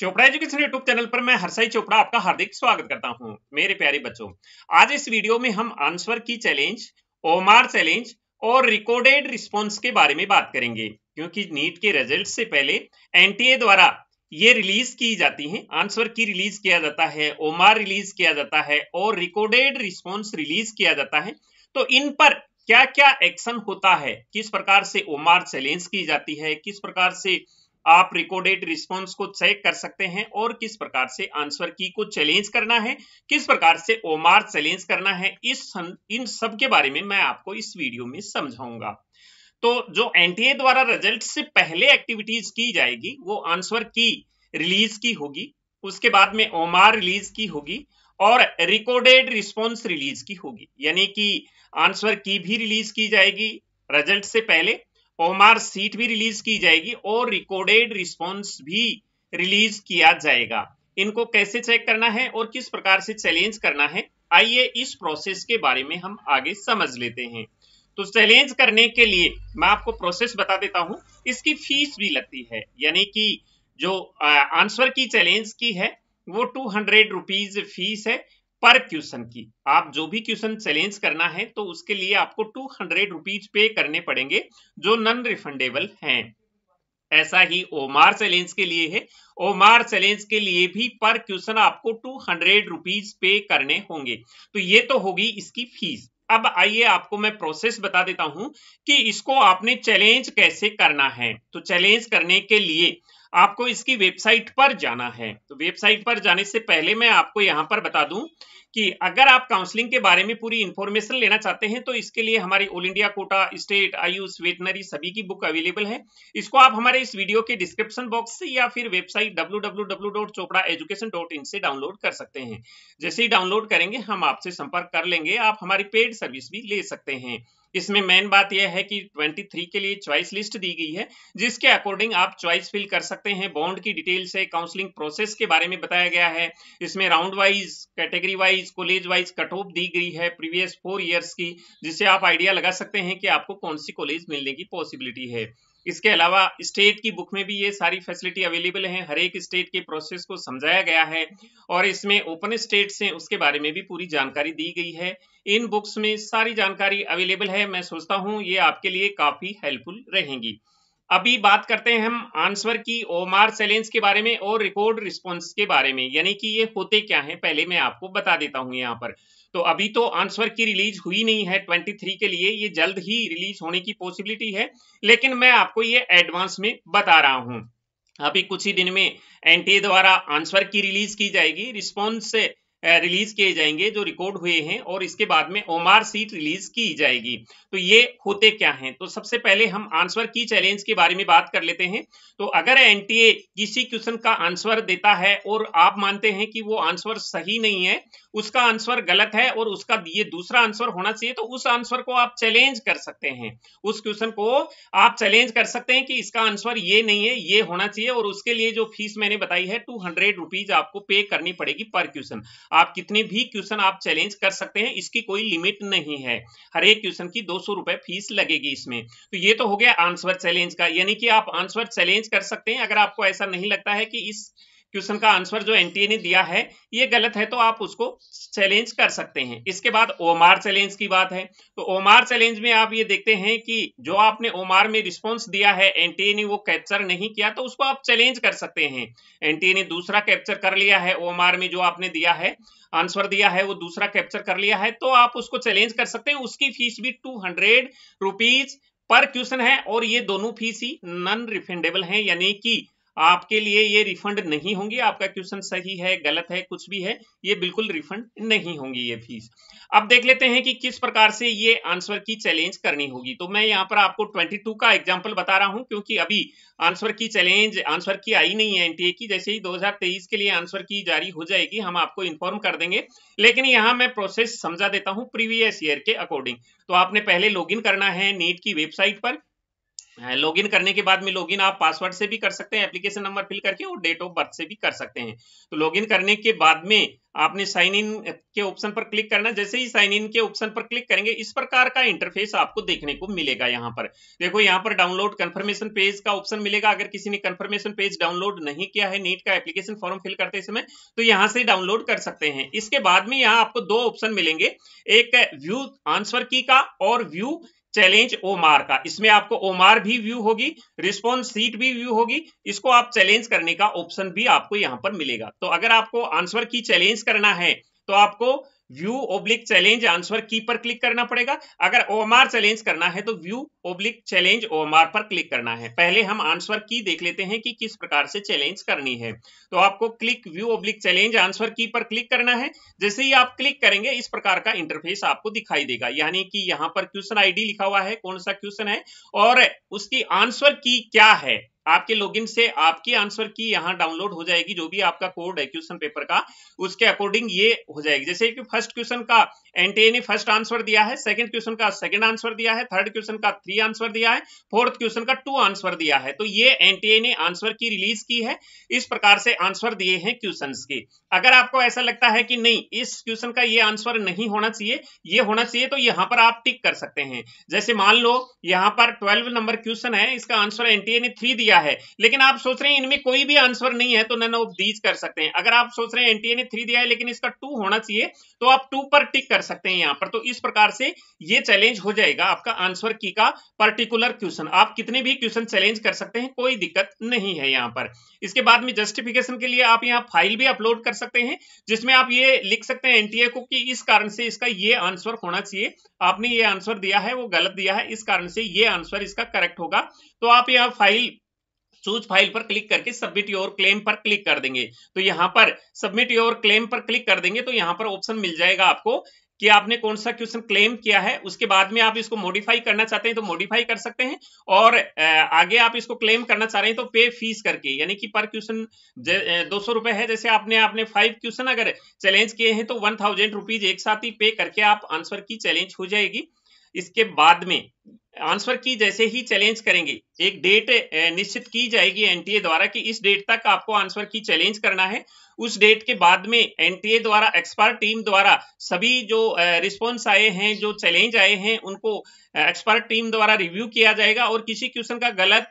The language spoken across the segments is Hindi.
चोपड़ा एजुकेशन यूट्यूब चैनल पर मैं हरसाई चोपड़ा आपका हार्दिक स्वागत करता हूं मेरे प्यारे बच्चों आज इस वीडियो में हम answer key challenge OMR challenge और रिकॉर्डेड रिस्पांस के बारे में बात करेंगे क्योंकि नीट के रिजल्ट से पहले एनटीए द्वारा ये रिलीज की जाती है आंसर की रिलीज किया जाता है ओमार रिलीज किया जाता है और रिकॉर्डेड रिस्पॉन्स रिलीज किया जाता है तो इन पर क्या क्या एक्शन होता है किस प्रकार से ओमार चैलेंज की जाती है किस प्रकार से आप रिकॉर्डेड रिस्पॉन्स को चेक कर सकते हैं और किस प्रकार से आंसर की को चैलेंज करना है किस प्रकार से ओमार चैलेंज करना है इस इन सब के बारे में मैं आपको इस वीडियो में समझाऊंगा तो जो एनटीए द्वारा रिजल्ट से पहले एक्टिविटीज की जाएगी वो आंसर की रिलीज की होगी उसके बाद में ओमार रिलीज की होगी और रिकॉर्डेड रिस्पॉन्स रिलीज की होगी यानी कि आंसर की भी रिलीज की जाएगी रिजल्ट से पहले ओमार सीट भी रिलीज की जाएगी और रिकॉर्डेड रिस्पॉन्स भी रिलीज किया जाएगा इनको कैसे चेक करना है और किस प्रकार से चैलेंज करना है आइए इस प्रोसेस के बारे में हम आगे समझ लेते हैं तो चैलेंज करने के लिए मैं आपको प्रोसेस बता देता हूं इसकी फीस भी लगती है यानी कि जो आंसर की चैलेंज की है वो टू हंड्रेड रुपीज फीस है पर क्वेश्चन की आप जो भी क्वेश्चन चैलेंज करना है तो उसके लिए आपको टू हंड्रेड रुपीज पे करने पड़ेंगे जो नॉन रिफंडेबल हैं ऐसा ही ओमार चैलेंज के लिए है ओमार चैलेंज के लिए भी पर क्वेश्चन आपको टू हंड्रेड रुपीज पे करने होंगे तो ये तो होगी इसकी फीस अब आइए आपको मैं प्रोसेस बता देता हूं कि इसको आपने चैलेंज कैसे करना है तो चैलेंज करने के लिए आपको इसकी वेबसाइट पर जाना है तो वेबसाइट पर जाने से पहले मैं आपको यहाँ पर बता दूं कि अगर आप काउंसलिंग के बारे में पूरी इंफॉर्मेशन लेना चाहते हैं तो इसके लिए हमारी all India quota state AYUSH veterinary सभी की बुक अवेलेबल है इसको आप हमारे इस वीडियो के डिस्क्रिप्शन बॉक्स से या फिर वेबसाइट डब्ल्यू से डाउनलोड कर सकते हैं जैसे ही डाउनलोड करेंगे हम आपसे संपर्क कर लेंगे आप हमारी पेड सर्विस भी ले सकते हैं इसमें मेन बात यह है कि 23 के लिए चॉइस लिस्ट दी गई है जिसके अकॉर्डिंग आप चॉइस फिल कर सकते हैं बॉन्ड की डिटेल्स है काउंसलिंग प्रोसेस के बारे में बताया गया है इसमें round wise category wise college wise cut off दी गई है प्रीवियस फोर ईयर्स की जिससे आप आइडिया लगा सकते हैं कि आपको कौन सी कॉलेज मिलने की पॉसिबिलिटी है इसके अलावा स्टेट की बुक में भी ये सारी फैसिलिटी अवेलेबल है हर एक स्टेट के प्रोसेस को समझाया गया है और इसमें ओपन स्टेट से उसके बारे में भी पूरी जानकारी दी गई है इन बुक्स में सारी जानकारी अवेलेबल है मैं सोचता हूँ ये आपके लिए काफ़ी हेल्पफुल रहेंगी अभी बात करते हैं हम आंसर की ओमार सेलेंस के बारे में और रिकॉर्ड रिस्पॉन्स के बारे में यानी कि ये होते क्या हैं पहले मैं आपको बता देता हूँ यहाँ पर तो अभी तो आंसर की रिलीज हुई नहीं है 23 के लिए ये जल्द ही रिलीज होने की पॉसिबिलिटी है लेकिन मैं आपको ये एडवांस में बता रहा हूँ अभी कुछ ही दिन में एनटीए द्वारा आंसर की रिलीज की जाएगी रिस्पॉन्स रिलीज किए जाएंगे जो रिकॉर्ड हुए हैं और इसके बाद में ओमार सीट रिलीज की जाएगी तो ये होते क्या हैं तो सबसे पहले हम आंसर की चैलेंज के बारे में बात कर लेते हैं तो अगर एनटीए किसी क्वेश्चन का आंसर देता है और आप मानते हैं कि वो आंसर सही नहीं है उसका आंसर गलत है और उसका ये दूसरा आंसर होना चाहिए तो उस आंसर को आप चैलेंज कर सकते हैं उस क्वेश्चन को आप चैलेंज कर सकते हैं कि इसका आंसर ये नहीं है ये होना चाहिए और उसके लिए जो फीस मैंने बताई है टू हंड्रेड रुपीज आपको पे करनी पड़ेगी पर क्वेश्चन आप कितने भी क्वेश्चन आप चैलेंज कर सकते हैं इसकी कोई लिमिट नहीं है हर एक क्वेश्चन की दो रुपए फीस लगेगी इसमें तो ये तो हो गया आंसर चैलेंज का यानी कि आप आंसर चैलेंज कर सकते हैं अगर आपको ऐसा नहीं लगता है कि इस क्वेश्चन का आंसर जो एनटीए ने दिया है ये गलत है तो आप उसको चैलेंज कर सकते हैं इसके बाद ओमार चैलेंज की बात है तो ओमार चैलेंज में आप ये देखते हैं कि जो आपने ओमार में रिस्पॉन्स दिया है एनटीए ने वो कैप्चर नहीं किया तो उसको आप चैलेंज कर सकते हैं एनटीए ने दूसरा कैप्चर कर लिया है ओमार में जो आपने दिया है आंसर दिया है वो दूसरा कैप्चर कर लिया है तो आप उसको चैलेंज कर सकते हैं उसकी फीस भी टू हंड्रेड रुपीज पर क्वेश्चन है और ये दोनों फीस ही नॉन रिफंडेबल है यानी कि आपके लिए ये रिफंड नहीं होंगी आपका क्वेश्चन सही है गलत है कुछ भी है ये बिल्कुल रिफंड नहीं होंगी ये फीस अब देख लेते हैं कि किस प्रकार से ये आंसर की चैलेंज करनी होगी तो मैं यहाँ पर आपको 22 का एग्जाम्पल बता रहा हूँ क्योंकि अभी आंसर की चैलेंज आंसर की आई नहीं है एनटीए की जैसे ही 2023 के लिए आंसर की जारी हो जाएगी हम आपको इन्फॉर्म कर देंगे लेकिन यहाँ मैं प्रोसेस समझा देता हूँ प्रीवियस ईयर के अकॉर्डिंग तो आपने पहले लॉग करना है नीट की वेबसाइट पर लॉगिन करने के बाद में लॉगिन आप पासवर्ड से भी कर सकते हैं एप्लीकेशन नंबर फिल करके और डेट ऑफ बर्थ से भी कर सकते हैं तो लॉगिन करने के बाद में आपने साइन इन के ऑप्शन पर क्लिक करना जैसे ही साइन इन के ऑप्शन पर क्लिक करेंगे इस प्रकार का इंटरफेस आपको देखने को मिलेगा यहाँ पर देखो यहाँ पर डाउनलोड कंफर्मेशन पेज का ऑप्शन मिलेगा अगर किसी ने कंफर्मेशन पेज डाउनलोड नहीं किया है नीट का एप्लीकेशन फॉर्म फिल करते समय तो यहाँ से डाउनलोड कर सकते हैं इसके बाद में यहाँ आपको दो ऑप्शन मिलेंगे एक व्यू आंसर की का और व्यू चैलेंज ओमार का इसमें आपको ओमार भी व्यू होगी रिस्पॉन्स सीट भी व्यू होगी इसको आप चैलेंज करने का ऑप्शन भी आपको यहां पर मिलेगा तो अगर आपको आंसर की चैलेंज करना है तो आपको view oblique challenge answer key पर क्लिक करना पड़ेगा अगर आर चैलेंज करना है तो व्यू ओब्लिक चैलेंज आर पर क्लिक करना है पहले हम आंसर की देख लेते हैं कि किस प्रकार से चैलेंज करनी है तो आपको click view oblique challenge answer key पर क्लिक करना है जैसे ही आप क्लिक करेंगे इस प्रकार का इंटरफेस आपको दिखाई देगा यानी कि यहाँ पर क्वेश्चन आईडी लिखा हुआ है कौन सा क्वेश्चन है और उसकी आंसर की क्या है आपके लॉगिन से आपकी आंसर की यहाँ डाउनलोड हो जाएगी जो भी आपका कोड है क्वेश्चन पेपर का उसके अकॉर्डिंग ये हो जाएगी जैसे कि फर्स्ट क्वेश्चन का एनटीए ने फर्स्ट आंसर दिया है सेकंड क्वेश्चन का सेकंड आंसर दिया है थर्ड क्वेश्चन का थ्री आंसर दिया है फोर्थ क्वेश्चन का टू आंसर दिया है तो ये एनटीए ने आंसर की रिलीज की है इस प्रकार से आंसर दिए हैं क्वेश्चन के अगर आपको ऐसा लगता है कि नहीं इस क्वेश्चन का ये आंसर नहीं होना चाहिए ये होना चाहिए तो यहाँ पर आप टिक कर सकते हैं जैसे मान लो यहाँ पर ट्वेल्व नंबर क्वेश्चन है इसका आंसर एनटीए ने थ्री दिया क्या है लेकिन आप सोच रहे हैं इनमें कोई भी आंसर नहीं है तो नन ऑफ दीज कर सकते हैं अगर आप सोच रहे हैं एनटीए ने थ्री दिया है लेकिन इसका टू होना चाहिए तो आप टू पर टिक कर सकते हैं यहाँ पर तो इस प्रकार से ये चैलेंज हो जाएगा आपका आंसर की का पर्टिकुलर क्वेश्चन आप कितने भी क्वेश्चन चैलेंज कर सकते हैं कोई दिक्कत नहीं है यहाँ पर इसके बाद में जस्टिफिकेशन के लिए आप यहाँ फाइल भी अपलोड कर सकते हैं जिसमें आप ये लिख सकते हैं एनटीए को कि इस कारण से इसका ये आंसर होना चाहिए आपने ये आंसर दिया है वो गलत दिया है इस कारण से ये आंसर इसका करेक्ट होगा तो आप यहाँ फाइल चूज फाइल पर क्लिक करके सबमिट योर क्लेम पर क्लिक कर देंगे तो यहाँ पर सबमिट योर क्लेम पर क्लिक कर देंगे तो यहाँ पर ऑप्शन मिल जाएगा आपको कि आपने कौन सा क्वेश्चन क्लेम किया है उसके बाद में आप इसको मॉडिफाई करना चाहते हैं तो मॉडिफाई कर सकते हैं और आगे आप इसको क्लेम करना चाह रहे हैं तो पे फीस करके यानी कि पर क्वेश्चन दो सौ रुपए है जैसे आपने आपने फाइव क्वेश्चन अगर चैलेंज किए हैं तो वन थाउजेंड रुपीज एक साथ ही पे करके आप आंसर की चैलेंज हो जाएगी इसके बाद में आंसर की जैसे ही चैलेंज करेंगे एक डेट निश्चित की जाएगी एनटीए द्वारा कि इस डेट तक आपको आंसर की चैलेंज करना है उस डेट के बाद में एनटीए द्वारा एक्सपर्ट टीम द्वारा सभी जो रिस्पॉन्स आए हैं जो चैलेंज आए हैं उनको एक्सपर्ट टीम द्वारा रिव्यू किया जाएगा और किसी क्वेश्चन का गलत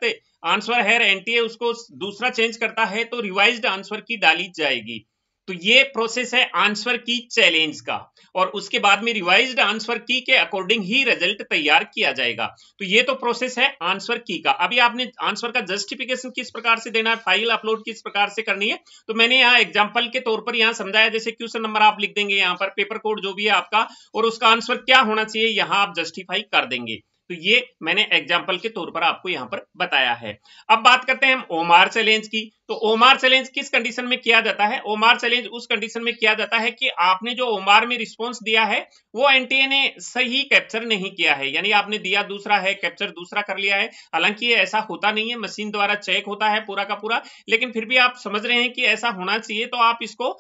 आंसर है एनटीए उसको दूसरा चेंज करता है तो रिवाइज आंसर की डाली जाएगी तो ये प्रोसेस है आंसर की चैलेंज का और उसके बाद में रिवाइज्ड आंसर की के अकॉर्डिंग ही रिजल्ट तैयार किया जाएगा तो ये तो प्रोसेस है आंसर की का अभी आपने आंसर का जस्टिफिकेशन किस प्रकार से देना है फाइल अपलोड किस प्रकार से करनी है तो मैंने यहाँ एग्जाम्पल के तौर पर यहाँ समझाया जैसे क्वेश्चन नंबर आप लिख देंगे यहाँ पर पेपर कोड जो भी है आपका और उसका आंसर क्या होना चाहिए यहाँ आप जस्टिफाई कर देंगे तो ये मैंने एग्जाम्पल के तौर पर आपको यहाँ पर बताया है अब बात करते हैं हम ओमार चैलेंज की तो ओमार चैलेंज किस कंडीशन में किया जाता है ओमार चैलेंज उस कंडीशन में किया जाता है कि आपने जो ओमार में रिस्पॉन्स दिया है वो एनटीए ने सही कैप्चर नहीं किया है यानी आपने दिया दूसरा है कैप्चर दूसरा कर लिया है हालांकि ऐसा होता नहीं है मशीन द्वारा चेक होता है पूरा का पूरा लेकिन फिर भी आप समझ रहे हैं कि ऐसा होना चाहिए तो आप इसको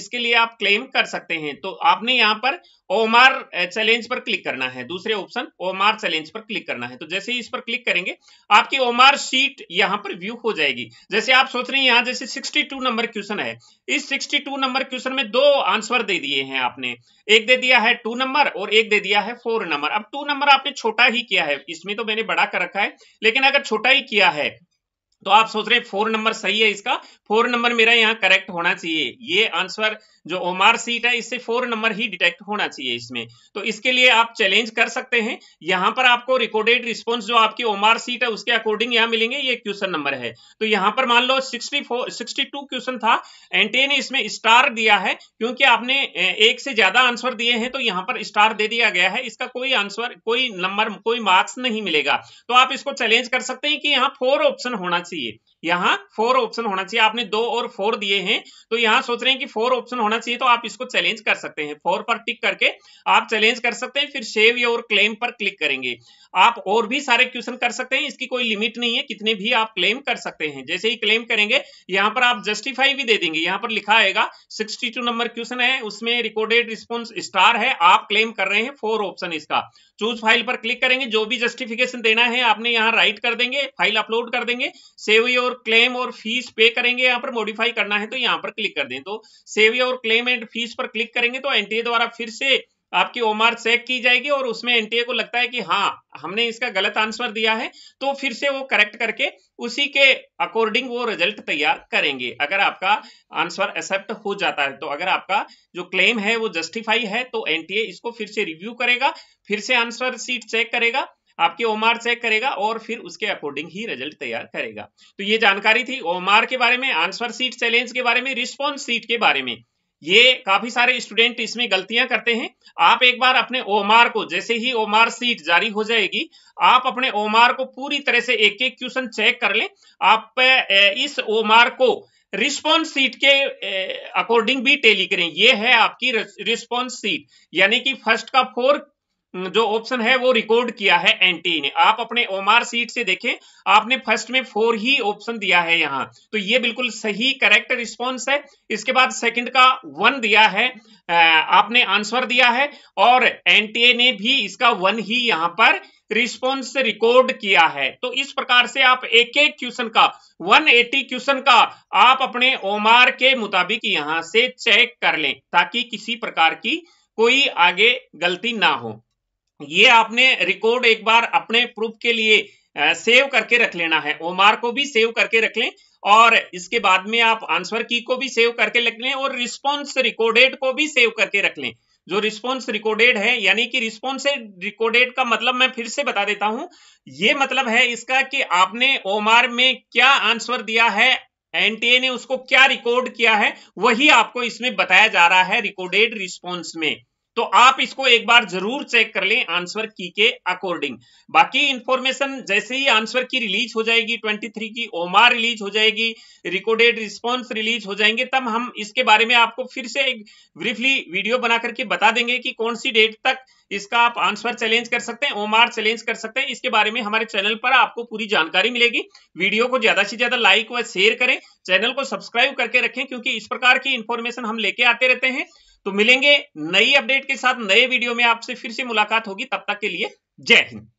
इसके लिए आप क्लेम कर सकते हैं तो आपने यहाँ पर ओमार चैलेंज पर क्लिक करना है दूसरे ऑप्शन ओमार चैलेंज पर क्लिक करना है तो जैसे ही इस पर क्लिक करेंगे आपकी ओमार शीट यहाँ पर व्यू हो जाएगी जैसे आप आप सोच रहे हैं यहाँ जैसे 62 नंबर क्वेश्चन है इस 62 नंबर क्वेश्चन में दो आंसर दे दिए हैं आपने एक दे दिया है टू नंबर और एक दे दिया है फोर नंबर अब टू नंबर आपने छोटा ही किया है इसमें तो मैंने बड़ा कर रखा है लेकिन अगर छोटा ही किया है तो आप सोच रहे हैं फोर नंबर सही है इसका फोर नंबर मेरा यहाँ करेक्ट होना चाहिए ये आंसर जो ओमार सीट है इससे फोर नंबर ही डिटेक्ट होना चाहिए इसमें तो इसके लिए आप चैलेंज कर सकते हैं यहाँ पर आपको रिकॉर्डेड रिस्पॉन्स जो आपकी ओमार सीट है उसके अकॉर्डिंग यहाँ मिलेंगे ये क्वेश्चन नंबर है तो यहाँ पर मान लो सिक्सटी फोर क्वेश्चन था एंटे ने इसमें स्टार दिया है क्योंकि आपने एक से ज्यादा आंसर दिए हैं तो यहाँ पर स्टार दे दिया गया है इसका कोई आंसर कोई नंबर कोई मार्क्स नहीं मिलेगा तो आप इसको चैलेंज कर सकते हैं कि यहाँ फोर ऑप्शन होना चाहिए चाहिए यहाँ फोर ऑप्शन होना चाहिए आपने दो और फोर दिए हैं तो यहाँ सोच रहे हैं कि फोर ऑप्शन होना चाहिए तो आप इसको चैलेंज कर सकते हैं फोर पर टिक करके आप चैलेंज कर सकते हैं फिर सेव योर क्लेम पर क्लिक करेंगे आप और भी सारे क्वेश्चन कर सकते हैं इसकी कोई लिमिट नहीं है कितने भी आप क्लेम कर सकते हैं जैसे ही क्लेम करेंगे यहाँ पर आप जस्टिफाई भी दे देंगे यहाँ पर लिखा आएगा सिक्सटी नंबर क्वेश्चन है उसमें रिकॉर्डेड रिस्पॉन्स स्टार है आप क्लेम कर रहे हैं फोर ऑप्शन इसका चूज फाइल पर क्लिक करेंगे जो भी जस्टिफिकेशन देना है आपने यहाँ राइट कर देंगे फाइल अपलोड कर देंगे सेव योर क्लेम और फीस पे करेंगे यहाँ पर मॉडिफाई करना है तो यहाँ पर क्लिक कर दें तो save your claim and fees पर क्लिक करेंगे तो एनटीए द्वारा फिर से आपकी ओमार चेक की जाएगी और उसमें एनटीए को लगता है कि हाँ हमने इसका गलत आंसर दिया है तो फिर से वो करेक्ट करके उसी के अकॉर्डिंग वो रिजल्ट तैयार करेंगे अगर आपका आंसर एक्सेप्ट हो जाता है तो अगर आपका जो क्लेम है वो जस्टिफाई है तो एनटीए इसको फिर से रिव्यू करेगा फिर से आंसर सीट चेक करेगा आपके ओमार चेक करेगा और फिर उसके अकॉर्डिंग ही रिजल्ट तैयार करेगा तो ये जानकारी थी ओमार के बारे में आंसर सीट चैलेंज के बारे में रिस्पॉन्स सीट के बारे में ये काफी सारे स्टूडेंट इसमें गलतियां करते हैं आप एक बार अपने ओमार को जैसे ही ओमार सीट जारी हो जाएगी आप अपने ओमार को पूरी तरह से एक एक क्वेश्चन चेक कर लें आप इस ओमार को रिस्पॉन्स सीट के अकॉर्डिंग भी टेली करें ये है आपकी रिस्पॉन्स सीट यानी कि फर्स्ट का फोर हम्म, जो ऑप्शन है वो रिकॉर्ड किया है एनटीए ने आप अपने आर सीट से देखें आपने फर्स्ट में फोर ही ऑप्शन दिया है यहाँ तो ये बिल्कुल सही करेक्ट रिस्पॉन्स है इसके बाद सेकंड का वन दिया है आपने आंसर दिया है और एनटीए ने भी इसका वन ही यहाँ पर रिस्पॉन्स रिकॉर्ड किया है तो इस प्रकार से आप एक एक क्वेश्चन का 180 क्वेश्चन का आप अपने ओमार के मुताबिक यहाँ से चेक कर लें ताकि किसी प्रकार की कोई आगे गलती ना हो ये आपने रिकॉर्ड एक बार अपने प्रूफ के लिए सेव करके रख लेना है ओमार को भी सेव करके रख लें और इसके बाद में आप आंसर की को भी सेव करके रख लें और रिस्पॉन्स रिकॉर्डेड को भी सेव करके रख लें जो रिस्पॉन्स रिकॉर्डेड है यानी कि रिस्पॉन्स रिकॉर्डेड का मतलब मैं फिर से बता देता हूं ये मतलब है इसका कि आपने ओमार में क्या आंसर दिया है एनटीए ने उसको क्या रिकॉर्ड किया है वही आपको इसमें बताया जा रहा है रिकॉर्डेड रिस्पॉन्स में तो आप इसको एक बार जरूर चेक कर लें आंसर की के अकॉर्डिंग बाकी इंफॉर्मेशन जैसे ही आंसर की रिलीज हो जाएगी 23 की ओमार रिलीज हो जाएगी रिकॉर्डेड रिस्पॉन्स रिलीज हो जाएंगे तब हम इसके बारे में आपको फिर से एक ब्रीफली वीडियो बना करके बता देंगे कि कौन सी डेट तक इसका आप आंसर चैलेंज कर सकते हैं ओमआर चैलेंज कर सकते हैं इसके बारे में हमारे चैनल पर आपको पूरी जानकारी मिलेगी वीडियो को ज्यादा से ज्यादा लाइक व शेयर करें चैनल को सब्सक्राइब करके रखें क्योंकि इस प्रकार की इंफॉर्मेशन हम लेके आते रहते हैं तो मिलेंगे नई अपडेट के साथ नए वीडियो में आपसे फिर से मुलाकात होगी तब तक के लिए जय हिंद